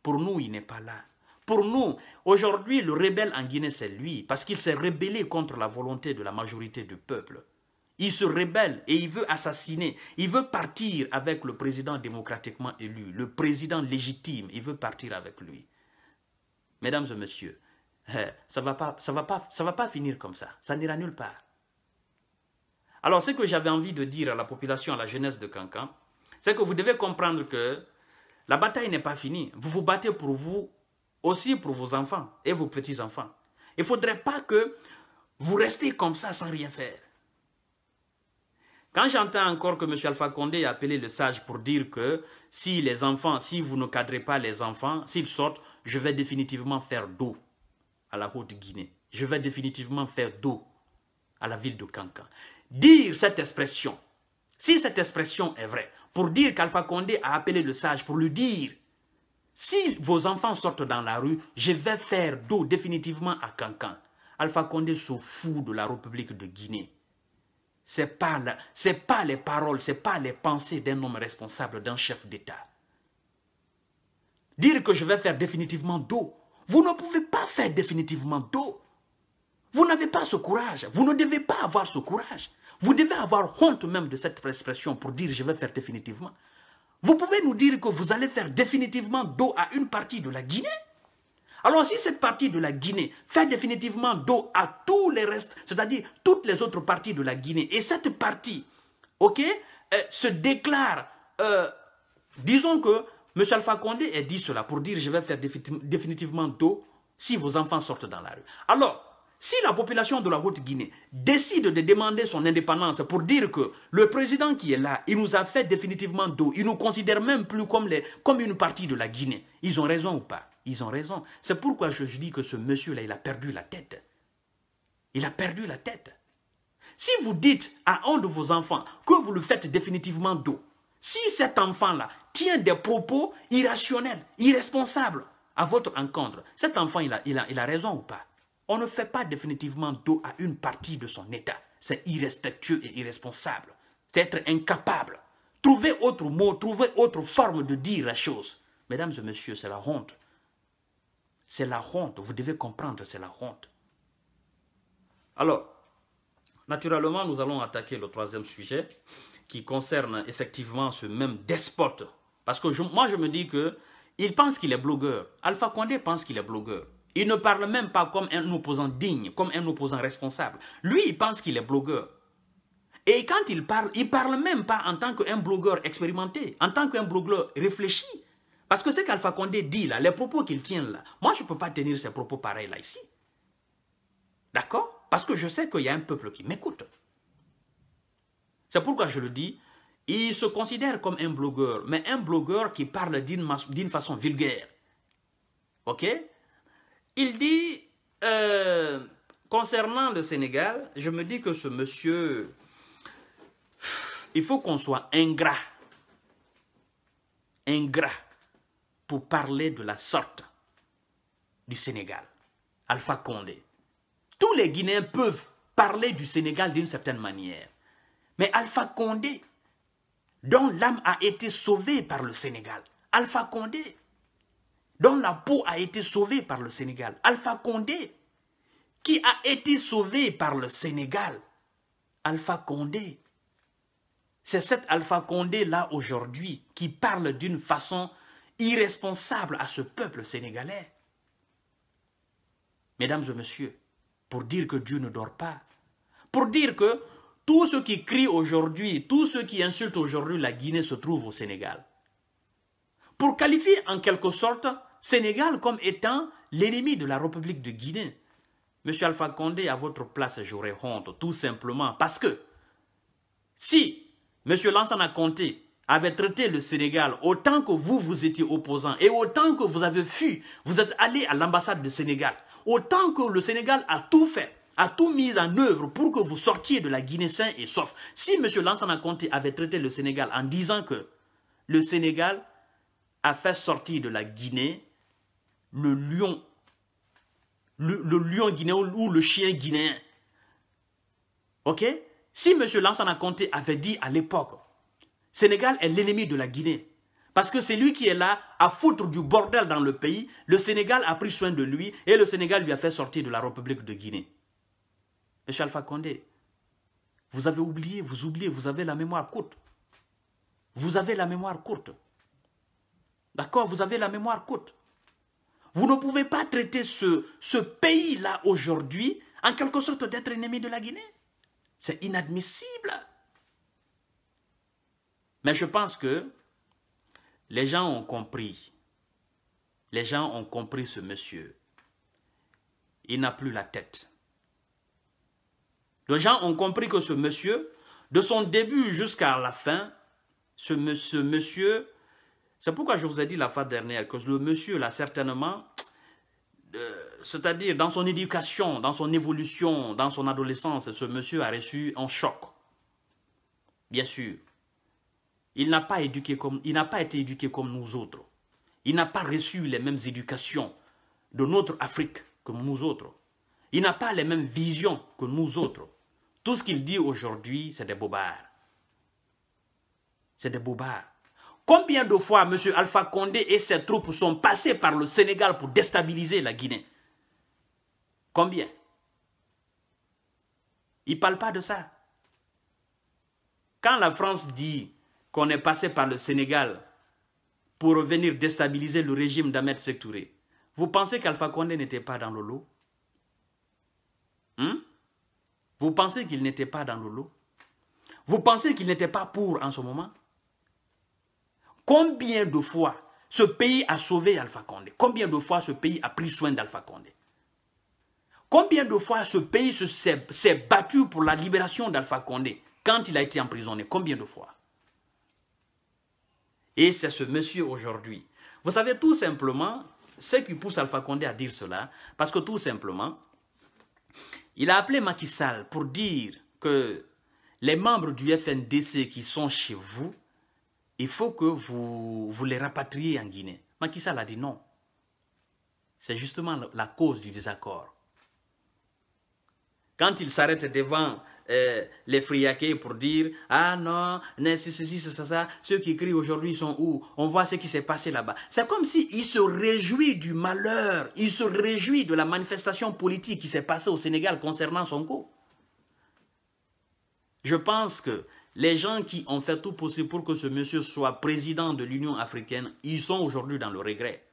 Pour nous, il n'est pas là. Pour nous, aujourd'hui, le rebelle en Guinée, c'est lui, parce qu'il s'est rebellé contre la volonté de la majorité du peuple. Il se rebelle et il veut assassiner. Il veut partir avec le président démocratiquement élu, le président légitime. Il veut partir avec lui. Mesdames et messieurs, hein, ça ne va, pas, ça va, pas, ça va pas finir comme ça. Ça n'ira nulle part. Alors, ce que j'avais envie de dire à la population, à la jeunesse de Cancan, c'est que vous devez comprendre que la bataille n'est pas finie. Vous vous battez pour vous, aussi pour vos enfants et vos petits-enfants. Il ne faudrait pas que vous restiez comme ça sans rien faire. Quand j'entends encore que M. Alpha Condé a appelé le sage pour dire que si les enfants, si vous ne cadrez pas les enfants, s'ils sortent, je vais définitivement faire d'eau à la Haute-Guinée. Je vais définitivement faire d'eau à la ville de Cancan. Dire cette expression, si cette expression est vraie, pour dire qu'Alpha Condé a appelé le sage pour lui dire si vos enfants sortent dans la rue, je vais faire d'eau définitivement à Cancan. Alpha Condé se fout de la République de Guinée. Ce n'est pas, pas, les paroles, ce n'est pas les pensées d'un homme responsable, d'un chef d'État. Dire que je vais faire définitivement d'eau, vous ne pouvez pas faire définitivement d'eau. Vous n'avez pas ce courage, vous ne devez pas avoir ce courage. Vous devez avoir honte même de cette expression pour dire je vais faire définitivement. Vous pouvez nous dire que vous allez faire définitivement d'eau à une partie de la Guinée alors si cette partie de la Guinée fait définitivement dos à tous les restes, c'est-à-dire toutes les autres parties de la Guinée, et cette partie, ok, euh, se déclare, euh, disons que M. Alpha Condé a dit cela pour dire je vais faire définitivement dos si vos enfants sortent dans la rue. Alors, si la population de la Haute-Guinée décide de demander son indépendance pour dire que le président qui est là, il nous a fait définitivement d'eau, il nous considère même plus comme, les, comme une partie de la Guinée, ils ont raison ou pas Ils ont raison. C'est pourquoi je dis que ce monsieur-là, il a perdu la tête. Il a perdu la tête. Si vous dites à un de vos enfants que vous le faites définitivement d'eau, si cet enfant-là tient des propos irrationnels, irresponsables à votre encontre, cet enfant, il il il a raison ou pas on ne fait pas définitivement dos à une partie de son État. C'est irrespectueux et irresponsable. C'est être incapable. Trouver autre mot, trouver autre forme de dire la chose. Mesdames et messieurs, c'est la honte. C'est la honte, vous devez comprendre, c'est la honte. Alors, naturellement, nous allons attaquer le troisième sujet qui concerne effectivement ce même despote. Parce que moi, je me dis que il pense qu'il est blogueur. Alpha Condé pense qu'il est blogueur. Il ne parle même pas comme un opposant digne, comme un opposant responsable. Lui, il pense qu'il est blogueur. Et quand il parle, il parle même pas en tant qu'un blogueur expérimenté, en tant qu'un blogueur réfléchi. Parce que ce qu'Alpha Condé dit là, les propos qu'il tient là, moi je ne peux pas tenir ces propos pareils là ici. D'accord Parce que je sais qu'il y a un peuple qui m'écoute. C'est pourquoi je le dis, il se considère comme un blogueur, mais un blogueur qui parle d'une façon vulgaire. Ok il dit, euh, concernant le Sénégal, je me dis que ce monsieur, il faut qu'on soit ingrat. Ingrat pour parler de la sorte du Sénégal. Alpha Condé. Tous les Guinéens peuvent parler du Sénégal d'une certaine manière. Mais Alpha Condé, dont l'âme a été sauvée par le Sénégal, Alpha Condé dont la peau a été sauvée par le Sénégal. Alpha Condé, qui a été sauvé par le Sénégal. Alpha Condé. C'est cet Alpha Condé-là aujourd'hui qui parle d'une façon irresponsable à ce peuple sénégalais. Mesdames et messieurs, pour dire que Dieu ne dort pas, pour dire que tous ceux qui crient aujourd'hui, tous ceux qui insultent aujourd'hui la Guinée se trouvent au Sénégal pour qualifier en quelque sorte Sénégal comme étant l'ennemi de la République de Guinée. Monsieur Alpha Condé, à votre place, j'aurais honte, tout simplement, parce que si Monsieur Lansana Conté avait traité le Sénégal autant que vous, vous étiez opposant et autant que vous avez fui, vous êtes allé à l'ambassade du Sénégal, autant que le Sénégal a tout fait, a tout mis en œuvre pour que vous sortiez de la Guinée sain et sauf. Si M. Lansana Conté avait traité le Sénégal en disant que le Sénégal a fait sortir de la Guinée le lion, le, lion guinéen ou le chien guinéen. Ok Si M. Lansana Conté avait dit à l'époque, Sénégal est l'ennemi de la Guinée, parce que c'est lui qui est là à foutre du bordel dans le pays, le Sénégal a pris soin de lui et le Sénégal lui a fait sortir de la République de Guinée. M. Alpha Condé, vous avez oublié, vous oubliez, vous avez la mémoire courte. Vous avez la mémoire courte. D'accord Vous avez la mémoire courte. Vous ne pouvez pas traiter ce, ce pays-là aujourd'hui en quelque sorte d'être ennemi de la Guinée. C'est inadmissible. Mais je pense que les gens ont compris. Les gens ont compris ce monsieur. Il n'a plus la tête. Les gens ont compris que ce monsieur, de son début jusqu'à la fin, ce, ce monsieur c'est pourquoi je vous ai dit la fois dernière que le monsieur, là, certainement, euh, c'est-à-dire dans son éducation, dans son évolution, dans son adolescence, ce monsieur a reçu un choc. Bien sûr. Il n'a pas, pas été éduqué comme nous autres. Il n'a pas reçu les mêmes éducations de notre Afrique que nous autres. Il n'a pas les mêmes visions que nous autres. Tout ce qu'il dit aujourd'hui, c'est des bobards. C'est des bobards. Combien de fois M. Alpha Condé et ses troupes sont passés par le Sénégal pour déstabiliser la Guinée Combien Il ne parle pas de ça. Quand la France dit qu'on est passé par le Sénégal pour venir déstabiliser le régime d'Ahmed Sektouré, vous pensez qu'Alpha Condé n'était pas dans le lot hein? Vous pensez qu'il n'était pas dans le lot Vous pensez qu'il n'était pas pour en ce moment Combien de fois ce pays a sauvé Alpha Condé Combien de fois ce pays a pris soin d'Alpha Condé Combien de fois ce pays s'est battu pour la libération d'Alpha Condé quand il a été emprisonné Combien de fois Et c'est ce monsieur aujourd'hui. Vous savez tout simplement ce qui pousse Alpha Condé à dire cela, parce que tout simplement, il a appelé Macky Sall pour dire que les membres du FNDC qui sont chez vous il faut que vous, vous les rapatriez en Guinée. Macky Sall a dit non. C'est justement la cause du désaccord. Quand il s'arrête devant euh, les friakés pour dire « Ah non, ceci, ceci, ça, ça, ceux qui crient aujourd'hui sont où On voit ce qui s'est passé là-bas. » C'est comme s'il se réjouit du malheur, il se réjouit de la manifestation politique qui s'est passée au Sénégal concernant son coup. Je pense que les gens qui ont fait tout possible pour que ce monsieur soit président de l'Union africaine, ils sont aujourd'hui dans le regret.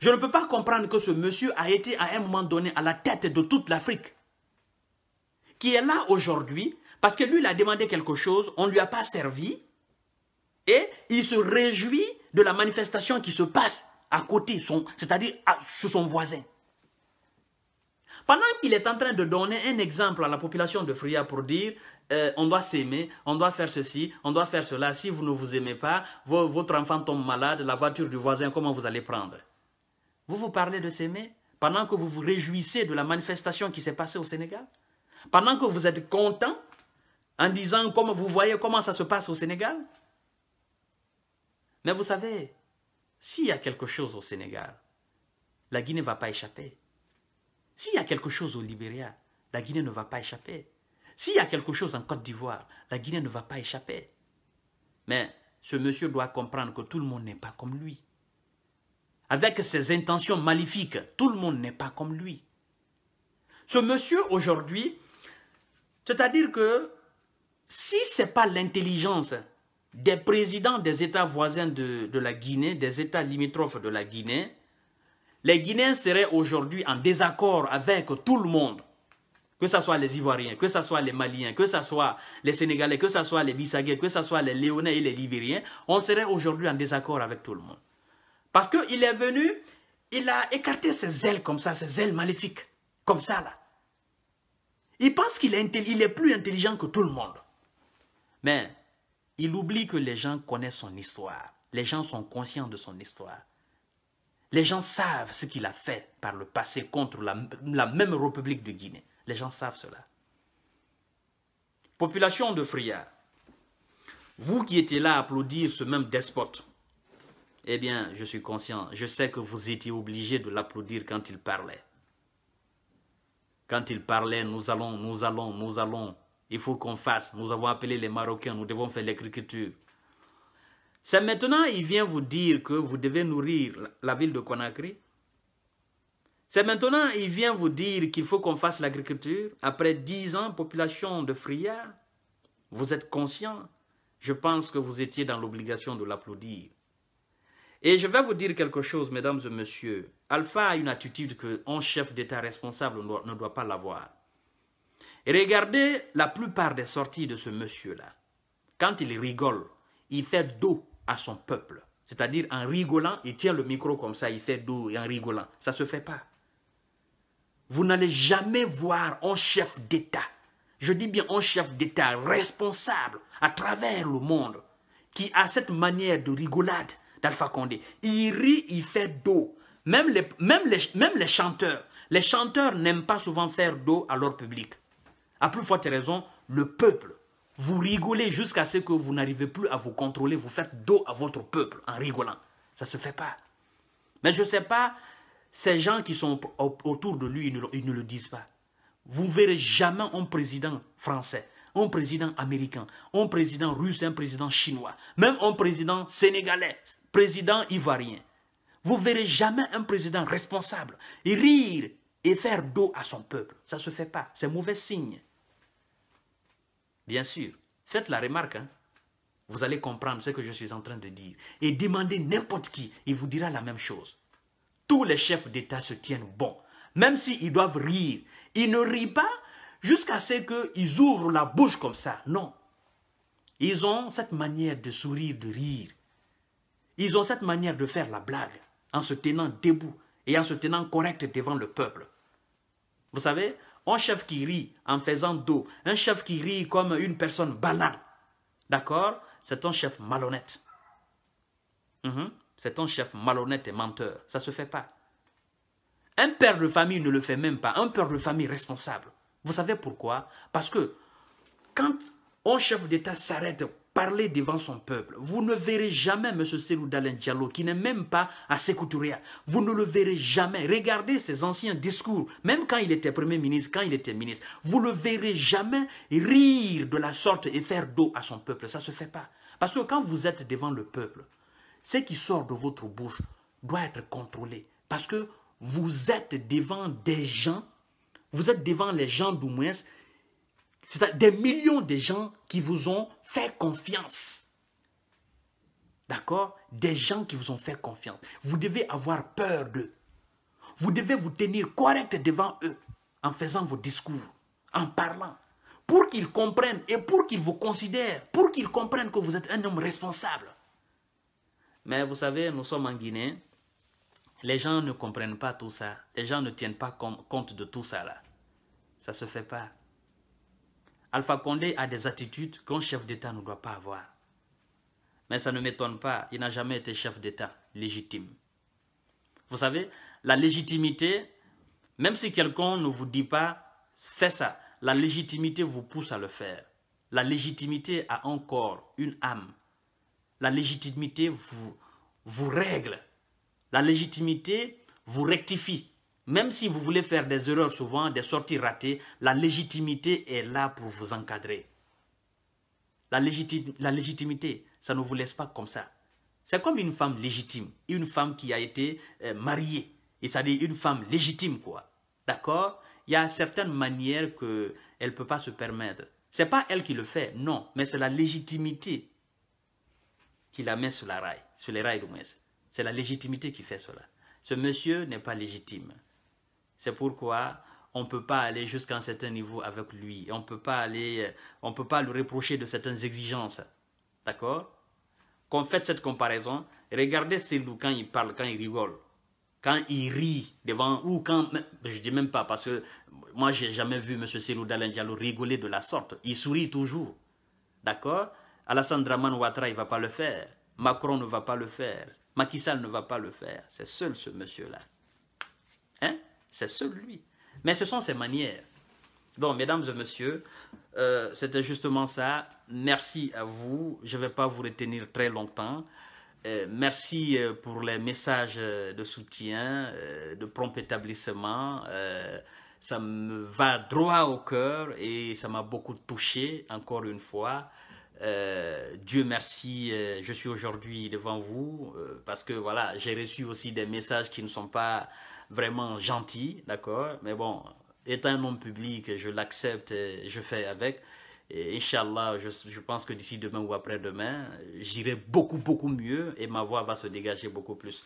Je ne peux pas comprendre que ce monsieur a été à un moment donné à la tête de toute l'Afrique. Qui est là aujourd'hui parce que lui, il a demandé quelque chose, on ne lui a pas servi. Et il se réjouit de la manifestation qui se passe à côté, c'est-à-dire sous son voisin. Pendant qu'il est en train de donner un exemple à la population de Fria pour dire euh, on doit s'aimer, on doit faire ceci, on doit faire cela. Si vous ne vous aimez pas, votre enfant tombe malade, la voiture du voisin, comment vous allez prendre Vous vous parlez de s'aimer pendant que vous vous réjouissez de la manifestation qui s'est passée au Sénégal Pendant que vous êtes content en disant comme vous voyez comment ça se passe au Sénégal Mais vous savez, s'il y a quelque chose au Sénégal, la Guinée ne va pas échapper. S'il y a quelque chose au Libéria, la Guinée ne va pas échapper. S'il y a quelque chose en Côte d'Ivoire, la Guinée ne va pas échapper. Mais ce monsieur doit comprendre que tout le monde n'est pas comme lui. Avec ses intentions maléfiques, tout le monde n'est pas comme lui. Ce monsieur aujourd'hui, c'est-à-dire que si ce n'est pas l'intelligence des présidents des États voisins de, la Guinée, des États limitrophes de la Guinée, les Guinéens seraient aujourd'hui en désaccord avec tout le monde que ce soit les Ivoiriens, que ce soit les Maliens, que ce soit les Sénégalais, que ce soit les Bissagais, que ce soit les Léonais et les Libériens, on serait aujourd'hui en désaccord avec tout le monde. Parce qu'il est venu, il a écarté ses ailes comme ça, ses ailes maléfiques, comme ça là. Il pense qu'il est, est plus intelligent que tout le monde. Mais il oublie que les gens connaissent son histoire. Les gens sont conscients de son histoire. Les gens savent ce qu'il a fait par le passé contre la, la même République de Guinée. Les gens savent cela. Population de Friard, vous qui étiez là à applaudir ce même despote, eh bien, je suis conscient, je sais que vous étiez obligés de l'applaudir quand il parlait. Quand il parlait, nous allons, nous allons, nous allons, il faut qu'on fasse. Nous avons appelé les Marocains, nous devons faire l'écriture. C'est maintenant, il vient vous dire que vous devez nourrir la ville de Conakry. C'est maintenant, il vient vous dire qu'il faut qu'on fasse l'agriculture. Après dix ans, population de frières vous êtes conscient. Je pense que vous étiez dans l'obligation de l'applaudir. Et je vais vous dire quelque chose, mesdames et messieurs. Alpha a une attitude qu'un chef d'État responsable ne doit pas l'avoir. Regardez la plupart des sorties de ce monsieur-là. Quand il rigole, il fait dos à son peuple. C'est-à-dire en rigolant, il tient le micro comme ça, il fait dos et en rigolant. Ça ne se fait pas vous n'allez jamais voir un chef d'État, je dis bien un chef d'État responsable à travers le monde, qui a cette manière de rigolade d'Alpha Condé. Il rit, il fait dos. Même les, même même les chanteurs, les chanteurs n'aiment pas souvent faire dos à leur public. À plus forte raison, le peuple. Vous rigolez jusqu'à ce que vous n'arrivez plus à vous contrôler, vous faites dos à votre peuple en rigolant. Ça ne se fait pas. Mais je ne sais pas ces gens qui sont autour de lui, ils ne, le disent pas. Vous verrez jamais un président français, un président américain, un président russe, un président chinois, même un président sénégalais, président ivoirien. Vous verrez jamais un président responsable et rire et faire dos à son peuple. Ça ne se fait pas. C'est mauvais signe. Bien sûr. Faites la remarque. Hein. Vous allez comprendre ce que je suis en train de dire. Et demandez n'importe qui. Il vous dira la même chose tous les chefs d'État se tiennent bons. Même s'ils doivent rire, ils ne rient pas jusqu'à ce qu'ils ouvrent la bouche comme ça. Non. Ils ont cette manière de sourire, de rire. Ils ont cette manière de faire la blague en se tenant debout et en se tenant correct devant le peuple. Vous savez, un chef qui rit en faisant dos, un chef qui rit comme une personne banale, d'accord C'est un chef malhonnête. -hmm. C'est un chef malhonnête et menteur. Ça ne se fait pas. Un père de famille ne le fait même pas. Un père de famille responsable. Vous savez pourquoi Parce que quand un chef d'État s'arrête parler devant son peuple, vous ne verrez jamais M. Selou qui n'est même pas à Sekouturia. Vous ne le verrez jamais. Regardez ses anciens discours, même quand il était Premier ministre, quand il était ministre. Vous ne le verrez jamais rire de la sorte et faire dos à son peuple. Ça ne se fait pas. Parce que quand vous êtes devant le peuple, ce qui sort de votre bouche doit être contrôlé. Parce que vous êtes devant des gens, vous êtes devant les gens du moins, c'est-à-dire des millions de gens qui vous ont fait confiance. D'accord Des gens qui vous ont fait confiance. Vous devez avoir peur d'eux. Vous devez vous tenir correct devant eux en faisant vos discours, en parlant, pour qu'ils comprennent et pour qu'ils vous considèrent, pour qu'ils comprennent que vous êtes un homme responsable. Mais vous savez, nous sommes en Guinée. Les gens ne comprennent pas tout ça. Les gens ne tiennent pas compte de tout ça là. Ça ne se fait pas. Alpha Condé a des attitudes qu'un chef d'État ne doit pas avoir. Mais ça ne m'étonne pas, il n'a jamais été chef d'État légitime. Vous savez, la légitimité, même si quelqu'un ne vous dit pas, fais ça, la légitimité vous pousse à le faire. La légitimité a un corps, une âme, la légitimité vous, vous règle. La légitimité vous rectifie. Même si vous voulez faire des erreurs souvent, des sorties ratées, la légitimité est là pour vous encadrer. La, légitimité, ça ne vous laisse pas comme ça. C'est comme une femme légitime, une femme qui a été euh, mariée. Et ça dit une femme légitime, quoi. D'accord Il y a certaines manières qu'elle ne peut pas se permettre. Ce n'est pas elle qui le fait, non, mais c'est la légitimité qui la met sur la rail, sur les rails de C'est la légitimité qui fait cela. Ce monsieur n'est pas légitime. C'est pourquoi on ne peut pas aller jusqu'à un certain niveau avec lui. On ne peut pas aller, on peut pas le reprocher de certaines exigences. D'accord Qu'on fait cette comparaison, regardez Selou quand il parle, quand il rigole, quand il rit devant, ou quand, je dis même pas, parce que moi j'ai jamais vu M. Selou un rigoler de la sorte. Il sourit toujours. D'accord Alassane Draman Ouattara, il ne va pas le faire. Macron ne va pas le faire. Macky Sall ne va pas le faire. C'est seul ce monsieur-là. Hein C'est seul lui. Mais ce sont ses manières. Donc, mesdames et messieurs, euh, c'était justement ça. Merci à vous. Je ne vais pas vous retenir très longtemps. Euh, merci euh, pour les messages de soutien, de prompt établissement. ça me va droit au cœur et ça m'a beaucoup touché, encore une fois. Euh, Dieu merci, euh, je suis aujourd'hui devant vous euh, parce que voilà, j'ai reçu aussi des messages qui ne sont pas vraiment gentils, d'accord Mais bon, étant un homme public, je l'accepte je fais avec. Et Inch'Allah, je, pense que d'ici demain ou après-demain, j'irai beaucoup, beaucoup mieux et ma voix va se dégager beaucoup plus.